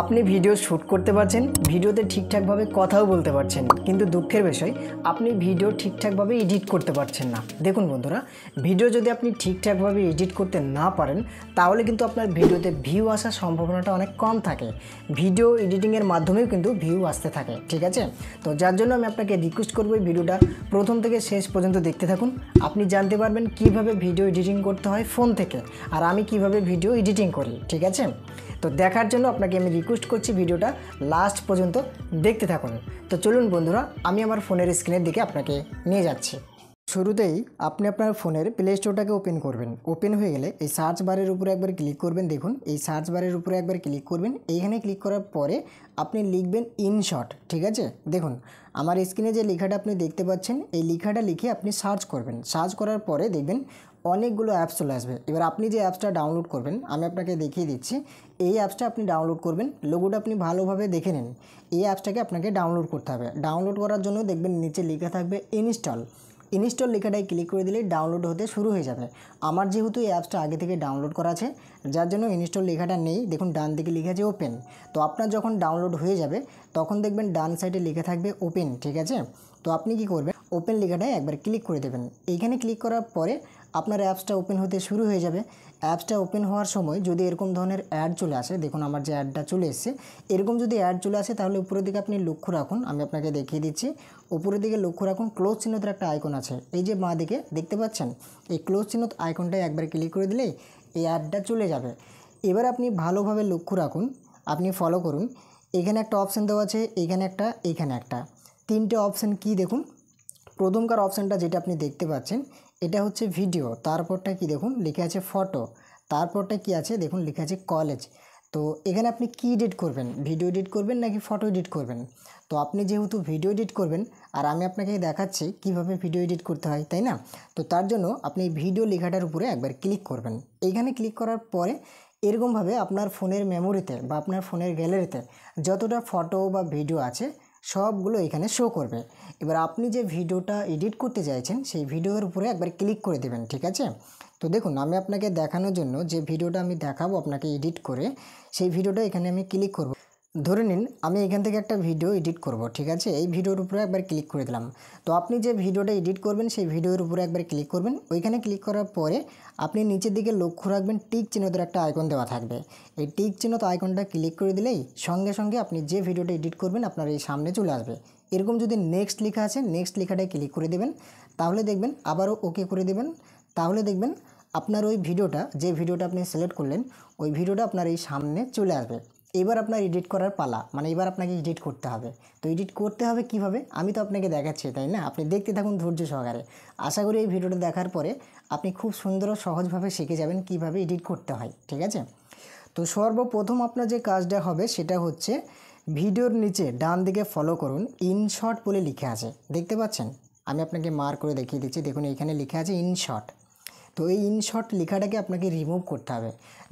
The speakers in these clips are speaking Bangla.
আপনি ভিডিও শ্যুট করতে পারছেন ভিডিওতে ঠিকঠাকভাবে কথাও বলতে পারছেন কিন্তু দুঃখের বিষয় আপনি ভিডিও ঠিকঠাকভাবে এডিট করতে পারছেন না দেখুন বন্ধুরা ভিডিও যদি আপনি ঠিকঠাকভাবে এডিট করতে না পারেন তাহলে কিন্তু আপনার ভিডিওতে ভিউ আসার সম্ভাবনাটা অনেক কম থাকে ভিডিও এডিটিংয়ের মাধ্যমেও কিন্তু ভিউ আসতে থাকে ঠিক আছে তো যার জন্য আমি আপনাকে রিকোয়েস্ট করবো এই ভিডিওটা প্রথম থেকে শেষ পর্যন্ত দেখতে থাকুন আপনি জানতে পারবেন কিভাবে ভিডিও এডিটিং করতে হয় ফোন থেকে আর আমি কিভাবে ভিডিও এডিটিং করি ঠিক আছে তো দেখার জন্য আপনাকে আমি রিকোয়েস্ট করছি ভিডিওটা লাস্ট পর্যন্ত দেখতে থাকুন তো চলুন বন্ধুরা আমি আমার ফোনের স্ক্রিনের দিকে আপনাকে নিয়ে যাচ্ছি শুরুতেই আপনি আপনার ফোনের প্লে স্টোরটাকে ওপেন করবেন ওপেন হয়ে গেলে এই সার্চ বারের উপরে একবার ক্লিক করবেন দেখুন এই সার্চ বারের উপরে একবার ক্লিক করবেন এইখানে ক্লিক করার পরে আপনি লিখবেন ইনশট ঠিক আছে দেখুন আমার স্ক্রিনে যে লেখাটা আপনি দেখতে পাচ্ছেন এই লেখাটা লিখে আপনি সার্চ করবেন সার্চ করার পরে দেখবেন অনেকগুলো অ্যাপস চলে আসবে এবার আপনি যে অ্যাপসটা ডাউনলোড করবেন আমি আপনাকে দেখিয়ে দিচ্ছি এই অ্যাপসটা আপনি ডাউনলোড করবেন লোগোটা আপনি ভালোভাবে দেখে নিন এই অ্যাপসটাকে আপনাকে ডাউনলোড করতে হবে ডাউনলোড করার জন্য দেখবেন নিচে লেখা থাকবে ইনস্টল ইনস্টল লেখাটায় ক্লিক করে দিলেই ডাউনলোড হতে শুরু হয়ে যাবে আমার যেহেতু এই অ্যাপসটা আগে থেকে ডাউনলোড করা আছে যার জন্য ইনস্টল লেখাটা নেই দেখুন ডান দিকে লেখা আছে ওপেন তো আপনার যখন ডাউনলোড হয়ে যাবে তখন দেখবেন ডান সাইডে লেখা থাকবে ওপেন ঠিক আছে তো আপনি কি করবেন ওপেন লেখাটায় একবার ক্লিক করে দেবেন এইখানে ক্লিক করার পরে আপনার অ্যাপসটা ওপেন হতে শুরু হয়ে যাবে অ্যাপসটা ওপেন হওয়ার সময় যদি এরকম ধরনের অ্যাড চলে আসে দেখুন আমার যে অ্যাডটা চলে এসছে এরকম যদি অ্যাড চলে আসে তাহলে উপরের দিকে আপনি লক্ষ্য রাখুন আমি আপনাকে দেখিয়ে দিচ্ছি উপরের দিকে লক্ষ্য রাখুন ক্লোজ চিহ্নতের একটা আইকন আছে এই যে বাঁ দিকে দেখতে পাচ্ছেন এই ক্লোজ চিহ্ন আইকনটায় একবার ক্লিক করে দিলে এই অ্যাডটা চলে যাবে এবার আপনি ভালোভাবে লক্ষ্য রাখুন আপনি ফলো করুন এখানে একটা অপশান দেওয়া আছে এখানে একটা এখানে একটা তিনটে অপশান কি দেখুন প্রথমকার অপশানটা যেটা আপনি দেখতে পাচ্ছেন এটা হচ্ছে ভিডিও তারপরটা কি দেখুন লিখে আছে ফটো তারপরটা কি আছে দেখুন লিখে আছে কলেজ তো এখানে আপনি কি এডিট করবেন ভিডিও এডিট করবেন নাকি ফটো এডিট করবেন তো আপনি যেহেতু ভিডিও এডিট করবেন আর আমি আপনাকে দেখাচ্ছি কিভাবে ভিডিও এডিট করতে হয় তাই না তো তার জন্য আপনি ভিডিও লেখাটার উপরে একবার ক্লিক করবেন এইখানে ক্লিক করার পরে এরকমভাবে আপনার ফোনের মেমোরিতে বা আপনার ফোনের গ্যালারিতে যতটা ফটো বা ভিডিও আছে সবগুলো এখানে শো করবে এবার আপনি যে ভিডিওটা এডিট করতে চাইছেন সেই ভিডিওর উপরে একবার ক্লিক করে দেবেন ঠিক আছে তো দেখুন আমি আপনাকে দেখানোর জন্য যে ভিডিওটা আমি দেখাবো আপনাকে এডিট করে সেই ভিডিওটা এখানে আমি ক্লিক করব ধরে নিন আমি এখান থেকে একটা ভিডিও এডিট করব ঠিক আছে এই ভিডিওর উপরে একবার ক্লিক করে দিলাম তো আপনি যে ভিডিওটা এডিট করবেন সেই ভিডিওর উপরে একবার ক্লিক করবেন ওইখানে ক্লিক করার পরে আপনি নিচের দিকে লক্ষ্য রাখবেন টিক চিহ্নদের একটা আইকন দেওয়া থাকবে এই টিক চিহ্নত আইকনটা ক্লিক করে দিলেই সঙ্গে সঙ্গে আপনি যে ভিডিওটা এডিট করবেন আপনার এই সামনে চলে আসবে এরকম যদি নেক্সট লেখা আছে নেক্সট লেখাটায় ক্লিক করে দেবেন তাহলে দেখবেন আবারও ওকে করে দেবেন তাহলে দেখবেন আপনার ওই ভিডিওটা যে ভিডিওটা আপনি সিলেক্ট করলেন ওই ভিডিওটা আপনার এই সামনে চলে আসবে এবার আপনার এডিট করার পালা মানে এবার আপনাকে এডিট করতে হবে তো এডিট করতে হবে কিভাবে আমি তো আপনাকে দেখাচ্ছি তাই না আপনি দেখতে থাকুন ধৈর্য সহকারে আশা করি এই ভিডিওটা দেখার পরে আপনি খুব সুন্দর ও সহজভাবে শিখে যাবেন কিভাবে এডিট করতে হয় ঠিক আছে তো সর্বপ্রথম আপনার যে কাজটা হবে সেটা হচ্ছে ভিডিওর নিচে ডান দিকে ফলো করুন ইনশর্ট বলে লিখে আছে দেখতে পাচ্ছেন আমি আপনাকে মার করে দেখিয়ে দিচ্ছি দেখুন এখানে লিখে আছে ইনশর্ট তো এই ইনশর্ট লেখাটাকে আপনাকে রিমুভ করতে হবে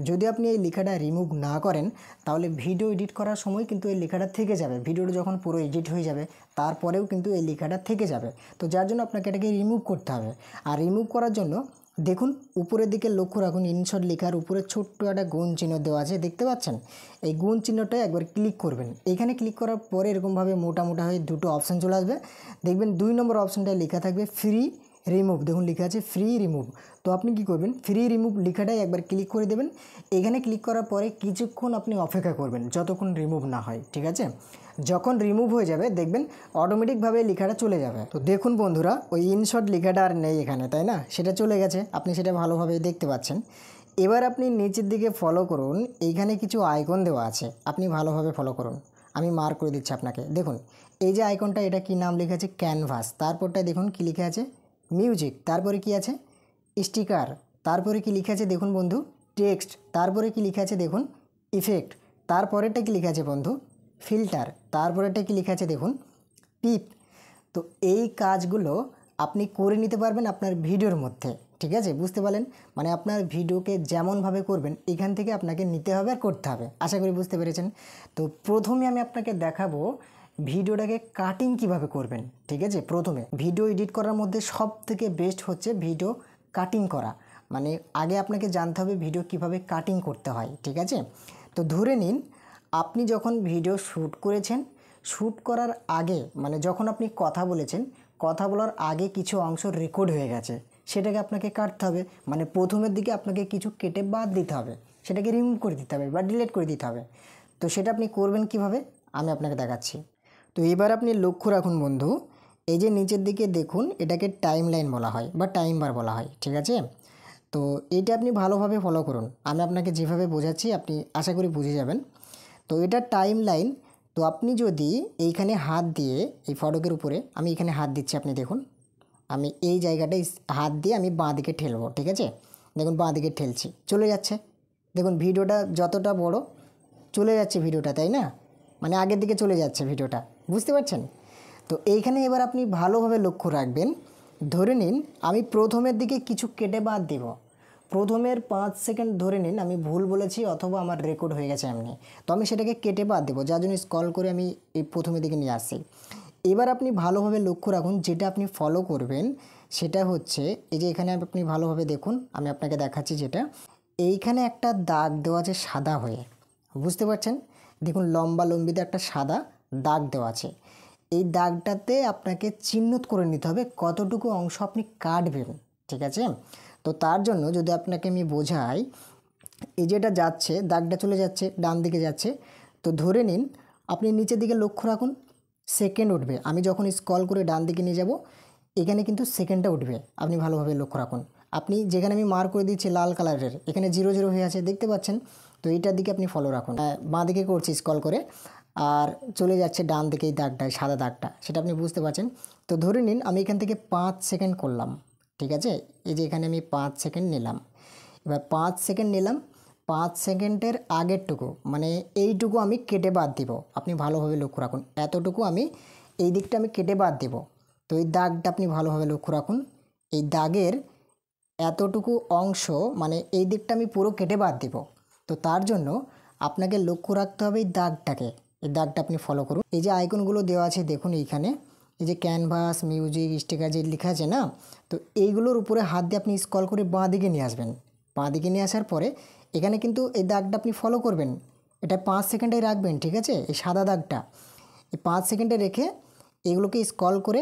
যদি আপনি এই লেখাটা রিমুভ না করেন তাহলে ভিডিও এডিট করার সময় কিন্তু এই লেখাটা থেকে যাবে ভিডিওটা যখন পুরো এডিট হয়ে যাবে তারপরেও কিন্তু এই লেখাটা থেকে যাবে তো যার জন্য আপনাকে এটাকে রিমুভ করতে হবে আর রিমুভ করার জন্য দেখুন উপরের দিকে লক্ষ্য রাখুন ইনশর্ট লেখার উপরে ছোট্ট একটা গুণ চিহ্ন দেওয়া আছে দেখতে পাচ্ছেন এই গুণ চিহ্নটা একবার ক্লিক করবেন এখানে ক্লিক করার পরে এরকমভাবে মোটা মোটা হয়ে দুটো অপশান চলে আসবে দেখবেন দুই নম্বর অপশানটায় লেখা থাকবে ফ্রি রিমুভ দেখুন লেখা আছে ফ্রি রিমুভ তো আপনি কি করবেন ফ্রি রিমুভ লেখাটাই একবার ক্লিক করে দেবেন এখানে ক্লিক করার পরে কিছুক্ষণ আপনি অপেক্ষা করবেন যতক্ষণ রিমুভ না হয় ঠিক আছে যখন রিমুভ হয়ে যাবে দেখবেন অটোমেটিকভাবে লেখাটা চলে যাবে তো দেখুন বন্ধুরা ওই ইনশট লেখাটা আর নেই এখানে তাই না সেটা চলে গেছে আপনি সেটা ভালোভাবে দেখতে পাচ্ছেন এবার আপনি নিচের দিকে ফলো করুন এইখানে কিছু আইকন দেওয়া আছে আপনি ভালোভাবে ফলো করুন আমি মার্ক করে দিচ্ছি আপনাকে দেখুন এই যে আইকনটা এটা কি নাম লেখা আছে ক্যানভাস তারপরটা দেখুন কী লিখে আছে মিউজিক তারপরে কি আছে স্টিকার তারপরে কি লিখে আছে দেখুন বন্ধু টেক্সট তারপরে কি লিখে আছে দেখুন ইফেক্ট তারপরেটা কি লিখে আছে বন্ধু ফিল্টার তারপরেটা কি লিখে আছে দেখুন পিপ তো এই কাজগুলো আপনি করে নিতে পারবেন আপনার ভিডিওর মধ্যে ঠিক আছে বুঝতে পারলেন মানে আপনার ভিডিওকে যেমনভাবে করবেন এখান থেকে আপনাকে নিতে হবে আর করতে হবে আশা করি বুঝতে পেরেছেন তো প্রথমে আমি আপনাকে দেখাবো ভিডিওটাকে কাটিং কিভাবে করবেন ঠিক আছে প্রথমে ভিডিও এডিট করার মধ্যে সব থেকে বেস্ট হচ্ছে ভিডিও কাটিং করা মানে আগে আপনাকে জানতে হবে ভিডিও কিভাবে কাটিং করতে হয় ঠিক আছে তো ধরে নিন আপনি যখন ভিডিও শ্যুট করেছেন শ্যুট করার আগে মানে যখন আপনি কথা বলেছেন কথা বলার আগে কিছু অংশ রেকর্ড হয়ে গেছে সেটাকে আপনাকে কাটতে হবে মানে প্রথমের দিকে আপনাকে কিছু কেটে বাদ দিতে হবে সেটাকে রিমুভ করে দিতে হবে বা ডিলিট করে দিতে হবে তো সেটা আপনি করবেন কিভাবে আমি আপনাকে দেখাচ্ছি তো এবার আপনি লক্ষ্য রাখুন বন্ধু এই যে নিচের দিকে দেখুন এটাকে টাইম লাইন বলা হয় বা টাইম বার বলা হয় ঠিক আছে তো এটা আপনি ভালোভাবে ফলো করুন আমি আপনাকে যেভাবে বোঝাচ্ছি আপনি আশা করি বুঝে যাবেন তো এটা টাইম লাইন তো আপনি যদি এইখানে হাত দিয়ে এই ফটকের উপরে আমি এখানে হাত দিচ্ছি আপনি দেখুন আমি এই জায়গাটায় হাত দিয়ে আমি বাঁ দিকে ঠেলবো ঠিক আছে দেখুন বাঁ দিকে ঠেলছি চলে যাচ্ছে দেখুন ভিডিওটা যতটা বড় চলে যাচ্ছে ভিডিওটা তাই না মানে আগের দিকে চলে যাচ্ছে ভিডিওটা বুঝতে পারছেন তো এইখানে এবার আপনি ভালোভাবে লক্ষ্য রাখবেন ধরে নিন আমি প্রথমের দিকে কিছু কেটে বাদ দেব প্রথমের পাঁচ সেকেন্ড ধরে নিন আমি ভুল বলেছি অথবা আমার রেকর্ড হয়ে গেছে এমনি তো আমি সেটাকে কেটে বাদ দেবো যার জন্য স্কল করে আমি এই প্রথমের দিকে নিয়ে আসি এবার আপনি ভালোভাবে লক্ষ্য রাখুন যেটা আপনি ফলো করবেন সেটা হচ্ছে এই যে এখানে আপনি ভালোভাবে দেখুন আমি আপনাকে দেখাচ্ছি যেটা এইখানে একটা দাগ দেওয়া আছে সাদা হয়ে বুঝতে পারছেন দেখুন লম্বা লম্বিতে একটা সাদা দাগ দেওয়া আছে এই দাগটাতে আপনাকে চিহ্নিত করে নিতে হবে কতটুকু অংশ আপনি কাটবেন ঠিক আছে তো তার জন্য যদি আপনাকে আমি বোঝাই এই যেটা যাচ্ছে দাগটা চলে যাচ্ছে ডান দিকে যাচ্ছে তো ধরে নিন আপনি নিচের দিকে লক্ষ্য রাখুন সেকেন্ড উঠবে আমি যখন স্কল করে ডান দিকে নিয়ে যাব এখানে কিন্তু সেকেন্ডটা উঠবে আপনি ভালোভাবে লক্ষ্য রাখুন আপনি যেখানে আমি মার্ক করে দিচ্ছি লাল কালারের এখানে জিরো জিরো হয়ে আছে দেখতে পাচ্ছেন তো এইটার দিকে আপনি ফলো রাখুন হ্যাঁ, বাঁ দিকে করছি স্কল করে আর চলে যাচ্ছে ডান দিকে এই দাগটায় সাদা দাগটা সেটা আপনি বুঝতে পারছেন তো ধরে নিন আমি এখান থেকে পাঁচ সেকেন্ড করলাম ঠিক আছে এই যে এখানে আমি পাঁচ সেকেন্ড নিলাম এবার পাঁচ সেকেন্ড নিলাম পাঁচ সেকেন্ডের আগেরটুকু মানে এইটুকু আমি কেটে বাদ দিব আপনি ভালোভাবে লক্ষ্য রাখুন এতটুকু আমি এই দিকটা আমি কেটে বাদ দিব তো এই দাগটা আপনি ভালোভাবে লক্ষ্য রাখুন এই দাগের এতটুকু অংশ মানে এই দিকটা আমি পুরো কেটে বাদ দিব তো তার জন্য আপনাকে লক্ষ্য রাখতে হবে এই দাগটাকে এই দাগটা আপনি ফলো করুন এই যে আইকনগুলো দেওয়া আছে দেখুন এইখানে এই যে ক্যানভাস মিউজিক স্টিকার যে লেখা আছে না তো এইগুলোর উপরে হাত দিয়ে আপনি স্কল করে বাঁ দিকে নিয়ে আসবেন বাঁ দিকে নিয়ে আসার পরে এখানে কিন্তু এই দাগটা আপনি ফলো করবেন এটা পাঁচ সেকেন্ডে রাখবেন ঠিক আছে এই সাদা দাগটা এই পাঁচ সেকেন্ডে রেখে এগুলোকে স্কল করে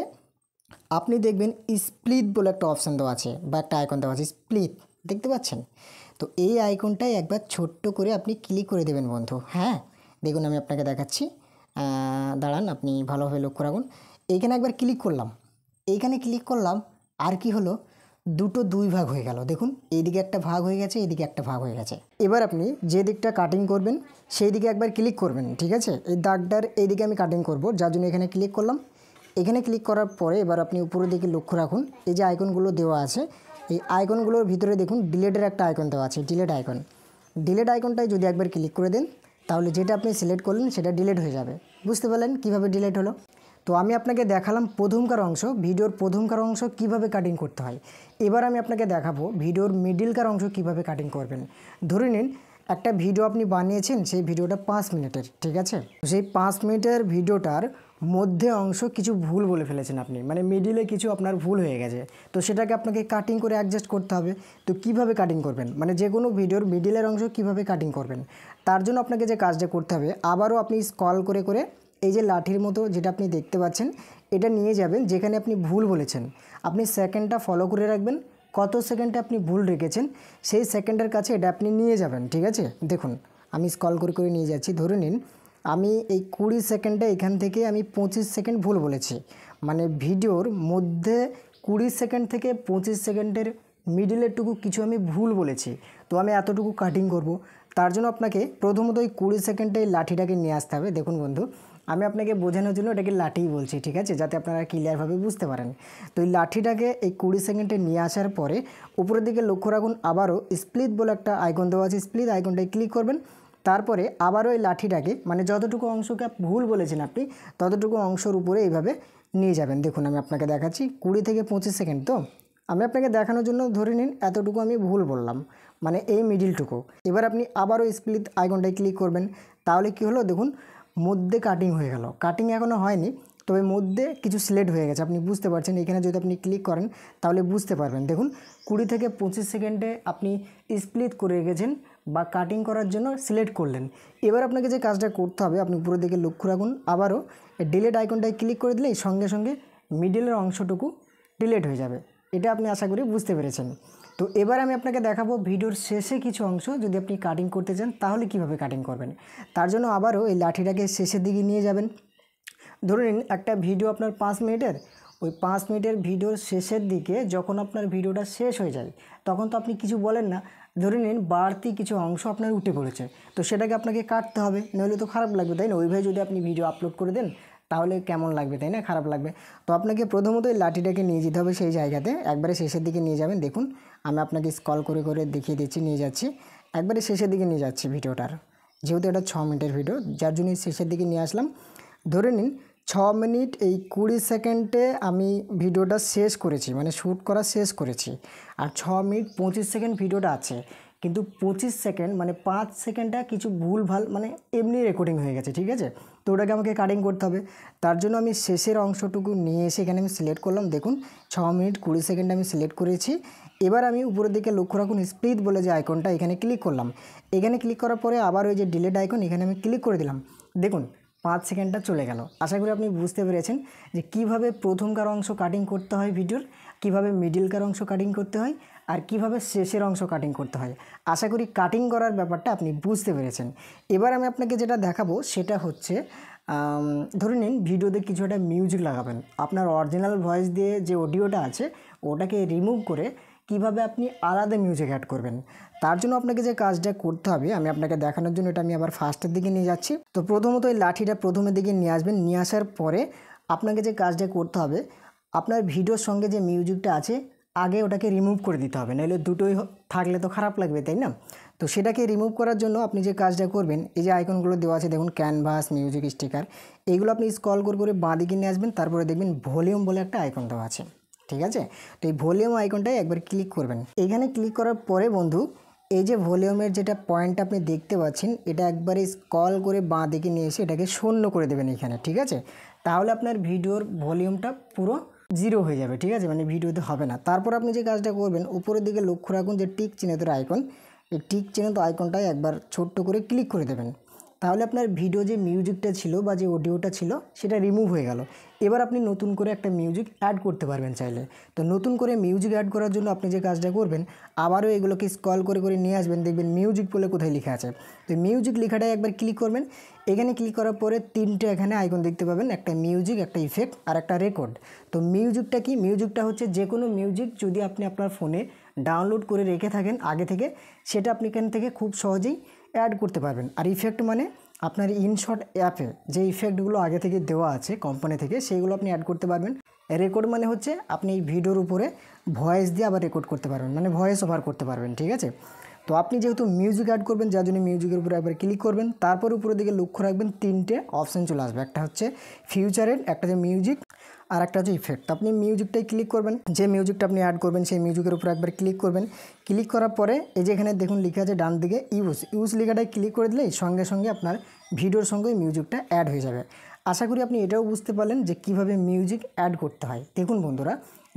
আপনি দেখবেন স্প্লিট বলে একটা অপশান দেওয়া আছে বা একটা আইকন দেওয়া আছে স্প্লিট দেখতে পাচ্ছেন তো এই আইকনটাই একবার ছোট্ট করে আপনি ক্লিক করে দেবেন বন্ধু হ্যাঁ দেখুন আমি আপনাকে দেখাচ্ছি দাঁড়ান আপনি ভালোভাবে লক্ষ্য রাখুন এইখানে একবার ক্লিক করলাম এইখানে ক্লিক করলাম আর কি হলো দুটো দুই ভাগ হয়ে গেল দেখুন এইদিকে একটা ভাগ হয়ে গেছে এইদিকে একটা ভাগ হয়ে গেছে এবার আপনি যে দিকটা কাটিং করবেন সেই দিকে একবার ক্লিক করবেন ঠিক আছে এই দাগটার এইদিকে আমি কাটিং করব যার জন্য এখানে ক্লিক করলাম এখানে ক্লিক করার পরে এবার আপনি উপরের দিকে লক্ষ্য রাখুন এই যে আইকনগুলো দেওয়া আছে এই আইকনগুলোর ভিতরে দেখুন ডিলেটের একটা আইকন দেওয়া আছে ডিলেট আইকন ডিলেট আইকনটায় যদি একবার ক্লিক করে দেন তাহলে যেটা আপনি সিলেক্ট করলেন সেটা ডিলেট হয়ে যাবে বুঝতে পারলেন কিভাবে ডিলেট হলো তো আমি আপনাকে দেখালাম প্রথমকার অংশ ভিডিওর প্রথমকার অংশ কিভাবে কাটিং করতে হয় এবার আমি আপনাকে দেখাবো ভিডিওর মিডিলকার অংশ কিভাবে কাটিং করবেন ধরে নিন একটা ভিডিও আপনি বানিয়েছেন সেই ভিডিওটা পাঁচ মিনিটের ঠিক আছে সেই পাঁচ মিনিটের ভিডিওটার মধ্যে অংশ কিছু ভুল বলে ফেলেছেন আপনি মানে মিডিলে কিছু আপনার ভুল হয়ে গেছে তো সেটাকে আপনাকে কাটিং করে অ্যাডজাস্ট করতে হবে তো কিভাবে কাটিং করবেন মানে যে কোনো ভিডিওর মিডিলের অংশ কিভাবে কাটিং করবেন তার জন্য আপনাকে যে কাজটা করতে হবে আবারও আপনি স্কল করে করে এই যে লাঠির মতো যেটা আপনি দেখতে পাচ্ছেন এটা নিয়ে যাবেন যেখানে আপনি ভুল বলেছেন আপনি সেকেন্ডটা ফলো করে রাখবেন কত সেকেন্ডে আপনি ভুল রেখেছেন সেই সেকেন্ডের কাছে এটা আপনি নিয়ে যাবেন ঠিক আছে দেখুন আমি স্কল করে করে নিয়ে যাচ্ছি ধরে নিন আমি এই কুড়ি সেকেন্ডে এখান থেকে আমি পঁচিশ সেকেন্ড ভুল বলেছি মানে ভিডিওর মধ্যে কুড়ি সেকেন্ড থেকে পঁচিশ সেকেন্ডের মিডিলেরটুকু কিছু আমি ভুল বলেছি তো আমি এতটুকু কাটিং করব তার জন্য আপনাকে প্রথমত ওই কুড়ি সেকেন্ডে এই লাঠিটাকে নিয়ে আসতে হবে দেখুন বন্ধু আমি আপনাকে বোঝানোর জন্য এটাকে লাঠিই বলছি ঠিক আছে যাতে আপনারা ক্লিয়ারভাবে বুঝতে পারেন তো এই লাঠিটাকে এই কুড়ি সেকেন্ডে নিয়ে আসার পরে উপরের দিকে লক্ষ্য রাখুন আবারও স্প্লিট বলে একটা আইকন দেওয়া আছে স্প্লিট আইকনটায় ক্লিক করবেন তারপরে আবারও এই লাঠিটাকে মানে যতটুকু অংশকে ভুল বলেছেন আপনি ততটুকু অংশের উপরে এইভাবে নিয়ে যাবেন দেখুন আমি আপনাকে দেখাচ্ছি কুড়ি থেকে পঁচিশ সেকেন্ড তো আমি আপনাকে দেখানোর জন্য ধরে নিন এতটুকু আমি ভুল বললাম মানে এই মিডিলটুকু এবার আপনি আবারও স্প্লিত আইকনটায় ক্লিক করবেন তাহলে কি হলো দেখুন মধ্যে কাটিং হয়ে গেল কাটিং এখনও হয়নি তবে মধ্যে কিছু সিলেক্ট হয়ে গেছে আপনি বুঝতে পারছেন এখানে যদি আপনি ক্লিক করেন তাহলে বুঝতে পারবেন দেখুন কুড়ি থেকে পঁচিশ সেকেন্ডে আপনি স্প্লিত করে গেছেন বা কাটিং করার জন্য সিলেক্ট করলেন এবার আপনাকে যে কাজটা করতে হবে আপনি পুরো দিকে লক্ষ্য রাখুন আবারও ডিলেট আইকনটায় ক্লিক করে দিলেই সঙ্গে সঙ্গে মিডিলের অংশটুকু ডিলেট হয়ে যাবে এটা আপনি আশা করি বুঝতে পেরেছেন তো এবার আমি আপনাকে দেখাবো ভিডিওর শেষে কিছু অংশ যদি আপনি কাটিং করতে চান তাহলে কিভাবে কাটিং করবেন তার জন্য আবারও এই লাঠিটাকে শেষের দিকে নিয়ে যাবেন ধরে নিন একটা ভিডিও আপনার পাঁচ মিনিটের ওই পাঁচ মিনিটের ভিডিওর শেষের দিকে যখন আপনার ভিডিওটা শেষ হয়ে যায় তখন তো আপনি কিছু বলেন না ধরে নিন বাড়তি কিছু অংশ আপনার উঠে পড়েছে তো সেটাকে আপনাকে কাটতে হবে নাহলে তো খারাপ লাগবে তাই না ওইভাবে যদি আপনি ভিডিও আপলোড করে দেন তাহলে কেমন লাগবে তাই না খারাপ লাগবে তো আপনাকে প্রথমত এই লাঠিটাকে নিয়ে যেতে হবে সেই জায়গাতে একবারে শেষের দিকে নিয়ে যাবেন দেখুন আমি আপনাকে স্কল করে করে দেখিয়ে দিচ্ছি নিয়ে যাচ্ছি একবারে শেষের দিকে নিয়ে যাচ্ছি ভিডিওটার যেহেতু এটা ছ মিনিটের ভিডিও যার জন্য শেষের দিকে নিয়ে আসলাম ধরে নিন ছ মিনিট এই কুড়ি সেকেন্ডে আমি ভিডিওটা শেষ করেছি মানে শ্যুট করা শেষ করেছি আর ছ মিনিট পঁচিশ সেকেন্ড ভিডিওটা আছে কিন্তু পঁচিশ সেকেন্ড মানে পাঁচ সেকেন্ডটা কিছু ভুল ভাল মানে এমনি রেকর্ডিং হয়ে গেছে ঠিক আছে তো ওটাকে আমাকে কাটিং করতে হবে তার জন্য আমি শেষের অংশটুকু নিয়ে এসে এখানে আমি সিলেক্ট করলাম দেখুন ছ মিনিট কুড়ি সেকেন্ড আমি সিলেক্ট করেছি এবার আমি উপরের দিকে লক্ষ্য রাখুন স্প্লিট বলে যে আইকনটা এখানে ক্লিক করলাম এখানে ক্লিক করার পরে আবার ওই যে ডিলেট আইকন এখানে আমি ক্লিক করে দিলাম দেখুন পাঁচ সেকেন্ডটা চলে গেল আশা করি আপনি বুঝতে পেরেছেন যে কিভাবে প্রথমকার অংশ কাটিং করতে হয় ভিডিওর কিভাবে মিডিলকার অংশ কাটিং করতে হয় আর কিভাবে শেষের অংশ কাটিং করতে হয় আশা করি কাটিং করার ব্যাপারটা আপনি বুঝতে পেরেছেন এবার আমি আপনাকে যেটা দেখাবো সেটা হচ্ছে ধরে নিন ভিডিওতে কিছু একটা মিউজিক লাগাবেন আপনার অরিজিনাল ভয়েস দিয়ে যে অডিওটা আছে ওটাকে রিমুভ করে কিভাবে আপনি আলাদা মিউজিক অ্যাড করবেন তার জন্য আপনাকে যে কাজটা করতে হবে আমি আপনাকে দেখানোর জন্য এটা আমি আবার ফার্স্টের দিকে নিয়ে যাচ্ছি তো প্রথমত এই লাঠিটা প্রথমের দিকে নিয়ে আসবেন নিয়ে আসার পরে আপনাকে যে কাজটা করতে হবে আপনার ভিডিওর সঙ্গে যে মিউজিকটা আছে আগে ওটাকে রিমুভ করে দিতে হবে নাহলে দুটোই থাকলে তো খারাপ লাগবে তাই না তো সেটাকে রিমুভ করার জন্য আপনি যে কাজটা করবেন এই যে আইকনগুলো দেওয়া আছে দেখুন ক্যানভাস মিউজিক স্টিকার এগুলো আপনি স্কল করে করে বাঁ দিকে নিয়ে আসবেন তারপরে দেখবেন ভলিউম বলে একটা আইকন দেওয়া আছে ঠিক আছে তো এই ভলিউম আইকনটায় একবার ক্লিক করবেন এখানে ক্লিক করার পরে বন্ধু এই যে ভলিউমের যেটা পয়েন্ট আপনি দেখতে পাচ্ছেন এটা একবারে স্কল করে বাঁ দিকে নিয়ে এসে এটাকে শূন্য করে দেবেন এখানে ঠিক আছে তাহলে আপনার ভিডিওর ভলিউমটা পুরো জিরো হয়ে যাবে ঠিক আছে মানে ভিডিওতে হবে না তারপর আপনি যে কাজটা করবেন উপরের দিকে লক্ষ্য রাখুন যে টিক চিহ্নিত আইকন এই টিক চিহ্নিত আইকনটায় একবার ছোট্ট করে ক্লিক করে দেবেন তাহলে আপনার ভিডিও যে মিউজিকটা ছিল বা যে অডিওটা ছিল সেটা রিমুভ হয়ে গেল এবার আপনি নতুন করে একটা মিউজিক অ্যাড করতে পারবেন চাইলে তো নতুন করে মিউজিক অ্যাড করার জন্য আপনি যে কাজটা করবেন আবারও এগুলোকে স্কল করে করে নিয়ে আসবেন দেখবেন মিউজিক বলে কোথায় লেখা আছে তো মিউজিক লেখাটায় একবার ক্লিক করবেন এখানে ক্লিক করার পরে তিনটে এখানে আইকন দেখতে পাবেন একটা মিউজিক একটা ইফেক্ট আর একটা রেকর্ড তো মিউজিকটা কি মিউজিকটা হচ্ছে যে কোনো মিউজিক যদি আপনি আপনার ফোনে ডাউনলোড করে রেখে থাকেন আগে থেকে সেটা আপনি এখান থেকে খুব সহজেই অ্যাড করতে পারবেন আর ইফেক্ট মানে আপনার ইনশট অ্যাপে যে ইফেক্টগুলো আগে থেকে দেওয়া আছে কোম্পানি থেকে সেইগুলো আপনি অ্যাড করতে পারবেন রেকর্ড মানে হচ্ছে আপনি এই ভিডিওর উপরে ভয়েস দিয়ে আবার রেকর্ড করতে পারবেন মানে ভয়েস ওভার করতে পারবেন ঠিক আছে তো আপনি যেহেতু মিউজিক অ্যাড করবেন যার জন্য মিউজিকের উপরে একবার ক্লিক করবেন তারপর উপরের দিকে লক্ষ্য রাখবেন তিনটে অপশান চলে আসবে একটা হচ্ছে ফিউচারের একটা যে মিউজিক আর একটা হচ্ছে ইফেক্ট আপনি মিউজিকটাই ক্লিক করবেন যে মিউজিকটা আপনি অ্যাড করবেন সেই মিউজিকের উপর একবার ক্লিক করবেন ক্লিক করার পরে এই যে এখানে দেখুন লেখা আছে ডান দিকে ইউজ ইউজ লেখাটায় ক্লিক করে দিলেই সঙ্গে সঙ্গে আপনার ভিডিওর সঙ্গে মিউজিকটা অ্যাড হয়ে যাবে আশা করি আপনি এটাও বুঝতে পারলেন যে কিভাবে মিউজিক অ্যাড করতে হয় দেখুন বন্ধুরা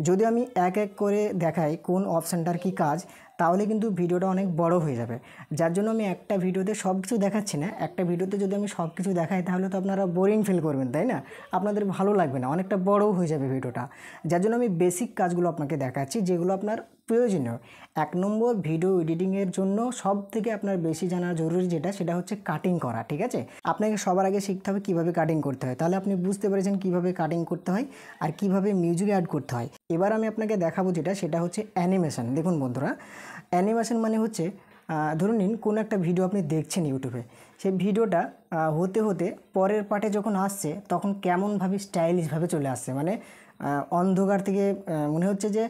যদি আমি এক এক করে দেখাই কোন অপশানটার কি কাজ তাহলে কিন্তু ভিডিওটা অনেক বড় হয়ে যাবে যার জন্য আমি একটা ভিডিওতে সব কিছু দেখাচ্ছি না একটা ভিডিওতে যদি আমি সব কিছু দেখাই তাহলে তো আপনারা বোরিং ফিল করবেন তাই না আপনাদের ভালো লাগবে না অনেকটা বড়ও হয়ে যাবে ভিডিওটা যার জন্য আমি বেসিক কাজগুলো আপনাকে দেখাচ্ছি যেগুলো আপনার প্রয়োজনীয় এক নম্বর ভিডিও এডিটিংয়ের জন্য সব থেকে আপনার বেশি জানা জরুরি যেটা সেটা হচ্ছে কাটিং করা ঠিক আছে আপনাকে সবার আগে শিখতে হবে কীভাবে কাটিং করতে হয় তাহলে আপনি বুঝতে পেরেছেন কীভাবে কাটিং করতে হয় আর কিভাবে মিউজিক অ্যাড করতে হয় এবার আমি আপনাকে দেখাবো যেটা সেটা হচ্ছে অ্যানিমেশন দেখুন বন্ধুরা অ্যানিমেশন মানে হচ্ছে ধরুন নিন কোনো একটা ভিডিও আপনি দেখছেন ইউটিউবে সেই ভিডিওটা হতে হতে পরের পার্টে যখন আসছে তখন কেমনভাবে স্টাইলিশভাবে চলে আসছে মানে অন্ধকার থেকে মনে হচ্ছে যে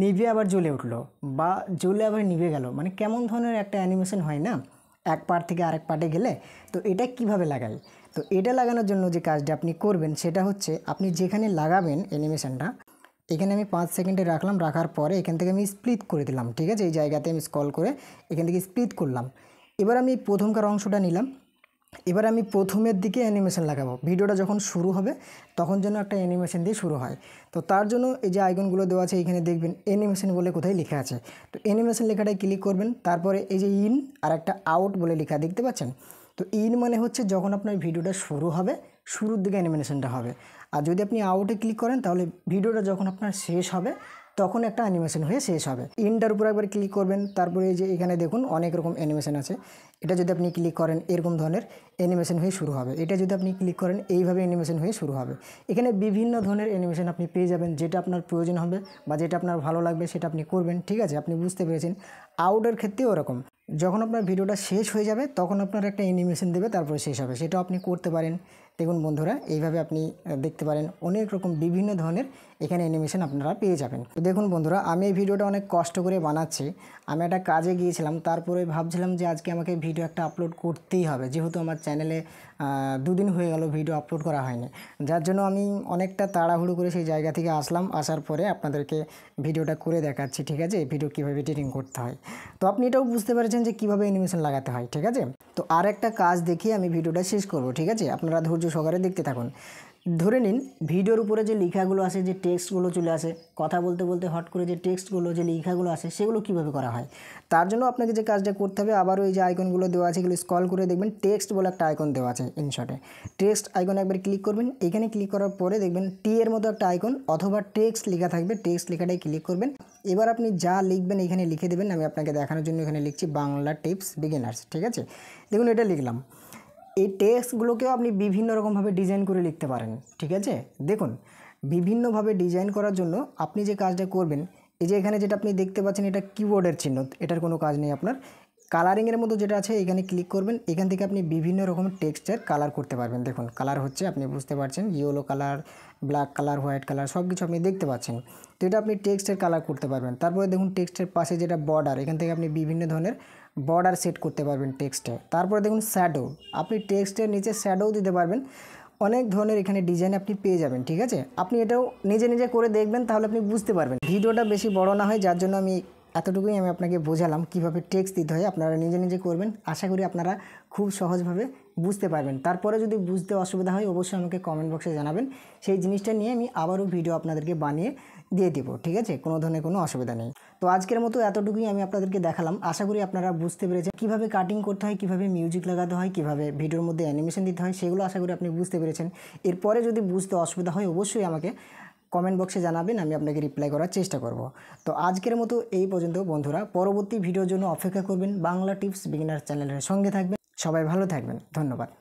নিভে আবার জ্বলে উঠলো বা জ্বলে আবার নিভে গেল মানে কেমন ধরনের একটা অ্যানিমেশন হয় না এক পার্ট থেকে আরেক পার্টে গেলে তো এটা কিভাবে লাগাই তো এটা লাগানোর জন্য যে কাজটা আপনি করবেন সেটা হচ্ছে আপনি যেখানে লাগাবেন অ্যানিমেশনটা এখানে আমি পাঁচ সেকেন্ডে রাখলাম রাখার পরে এখান থেকে আমি স্প্লিট করে দিলাম ঠিক আছে এই জায়গাতে আমি স্কল করে এখান থেকে স্প্লিট করলাম এবার আমি প্রথমকার অংশটা নিলাম এবার আমি প্রথমের দিকে অ্যানিমেশন লাগাবো ভিডিওটা যখন শুরু হবে তখন যেন একটা অ্যানিমেশন দিয়ে শুরু হয় তো তার জন্য এই যে আইকনগুলো দেওয়া আছে এখানে দেখবেন অ্যানিমেশন বলে কোথায় লেখা আছে তো অ্যানিমেশন লেখাটায় ক্লিক করবেন তারপরে এই যে ইন আর একটা আউট বলে লেখা দেখতে পাচ্ছেন তো ইন মানে হচ্ছে যখন আপনার ভিডিওটা শুরু হবে শুরুর দিকে অ্যানিমেশনটা হবে আর যদি আপনি আউটে ক্লিক করেন তাহলে ভিডিওটা যখন আপনার শেষ হবে তখন একটা অ্যানিমেশন হয়ে শেষ হবে ইনটার উপর একবার ক্লিক করবেন তারপরে এই যে এখানে দেখুন অনেক রকম অ্যানিমেশন আছে এটা যদি আপনি ক্লিক করেন এরকম ধরনের অ্যানিমেশন হয়ে শুরু হবে এটা যদি আপনি ক্লিক করেন এইভাবে অ্যানিমেশন হয়ে শুরু হবে এখানে বিভিন্ন ধরনের অ্যানিমেশন আপনি পেয়ে যাবেন যেটা আপনার প্রয়োজন হবে বা যেটা আপনার ভালো লাগবে সেটা আপনি করবেন ঠিক আছে আপনি বুঝতে পেরেছেন আউটের ক্ষেত্রে ওরকম যখন আপনার ভিডিওটা শেষ হয়ে যাবে তখন আপনার একটা অ্যানিমেশন দেবে তারপরে শেষ হবে সেটাও আপনি করতে পারেন দেখুন বন্ধুরা এইভাবে আপনি দেখতে পারেন অনেক রকম বিভিন্ন ধরনের এখানে অ্যানিমেশন আপনারা পেয়ে যাবেন তো দেখুন বন্ধুরা আমি এই ভিডিওটা অনেক কষ্ট করে বানাচ্ছি আমি একটা কাজে গিয়েছিলাম তারপরে ভাবছিলাম যে আজকে আমাকে ভিডিও একটা আপলোড করতেই হবে যেহেতু আমার চ্যানেলে দুদিন হয়ে গেল ভিডিও আপলোড করা হয়নি যার জন্য আমি অনেকটা তাড়াহুড়ো করে সেই জায়গা থেকে আসলাম আসার পরে আপনাদেরকে ভিডিওটা করে দেখাচ্ছি ঠিক আছে ভিডিও কীভাবে এডিটিং করতে হয় তো আপনি এটাও বুঝতে পারছেন যে কীভাবে অ্যানিমেশন লাগাতে হয় ঠিক আছে তো আর একটা কাজ দেখিয়ে আমি ভিডিওটা শেষ করব ঠিক আছে আপনারা ধৈর্য সহকারে দেখতে থাকুন ধরে নিন ভিডিওর উপরে যে লেখাগুলো আসে যে টেক্সটগুলো চলে আসে কথা বলতে বলতে হট করে যে টেক্সটগুলো যে লেখাগুলো আসে সেগুলো কিভাবে করা হয় তার জন্য আপনাকে যে কাজটা করতে হবে আবারও এই যে আইকনগুলো দেওয়া আছে এগুলো স্কল করে দেখবেন টেক্সট বলে একটা আইকন দেওয়া আছে ইনশর্টে টেক্সট আইকন একবার ক্লিক করবেন এখানে ক্লিক করার পরে দেখবেন টি এর মতো একটা আইকন অথবা টেক্সট লেখা থাকবে টেক্সট লেখাটাই ক্লিক করবেন এবার আপনি যা লিখবেন এখানে লিখে দেবেন আমি আপনাকে দেখানোর জন্য এখানে লিখছি বাংলা টিপস বিগিনার্স ঠিক আছে দেখুন এটা লিখলাম এই টেক্সটগুলোকেও আপনি বিভিন্ন রকমভাবে ডিজাইন করে লিখতে পারেন ঠিক আছে দেখুন বিভিন্নভাবে ডিজাইন করার জন্য আপনি যে কাজটা করবেন এই যে এখানে যেটা আপনি দেখতে পাচ্ছেন এটা কিবোর্ডের চিহ্ন এটার কোনো কাজ নেই আপনার কালারিংয়ের মতো যেটা আছে এখানে ক্লিক করবেন এখান থেকে আপনি বিভিন্ন রকম টেক্সচার কালার করতে পারবেন দেখুন কালার হচ্ছে আপনি বুঝতে পারছেন yellow colour black colour white colour সব কিছু আপনি দেখতে পাচ্ছেন তো এটা আপনি টেক্সটের কালার করতে পারবেন তারপরে দেখুন টেক্সটের পাশে যেটা বর্ডার এখান থেকে আপনি বিভিন্ন ধরনের বর্ডার সেট করতে পারবেন টেক্সটে তারপরে দেখুন শ্যাডো আপনি টেক্সটের নিচে শ্যাডো দিতে পারবেন অনেক ধরনের এখানে ডিজাইন আপনি পেয়ে যাবেন ঠিক আছে আপনি এটাও নিজে নিজে করে দেখবেন তাহলে আপনি বুঝতে পারবেন ভিডিওটা বেশি বড় না হয় যার জন্য আমি এতটুকুই আমি আপনাকে বোঝালাম কিভাবে টেক্সট দিতে হয় আপনারা নিজে নিজে করবেন আশা করি আপনারা খুব সহজভাবে বুঝতে পারবেন তারপরে যদি বুঝতে অসুবিধা হয় অবশ্যই আমাকে কমেন্ট বক্সে জানাবেন সেই জিনিসটা নিয়ে আমি আবারও ভিডিও আপনাদেরকে বানিয়ে দিয়ে দিব ঠিক আছে কোনো ধরনের কোনো অসুবিধা নেই তো আজকের মতো এতটুকুই আমি আপনাদেরকে দেখালাম আশা করি আপনারা বুঝতে পেরেছেন কীভাবে কাটিং করতে হয় কীভাবে মিউজিক লাগাতে হয় কীভাবে ভিডিওর মধ্যে অ্যানিমেশন দিতে হয় সেগুলো আশা করি আপনি বুঝতে পেরেছেন এরপরে যদি বুঝতে অসুবিধা হয় অবশ্যই আমাকে কমেন্ট বক্সে জানাবেন আমি আপনাকে রিপ্লাই করার চেষ্টা করব তো আজকের মতো এই পর্যন্ত বন্ধুরা পরবর্তী ভিডিওর জন্য অপেক্ষা করবেন বাংলা টিপস বিগিনার চ্যানেলের সঙ্গে থাকবেন সবাই ভালো থাকবেন ধন্যবাদ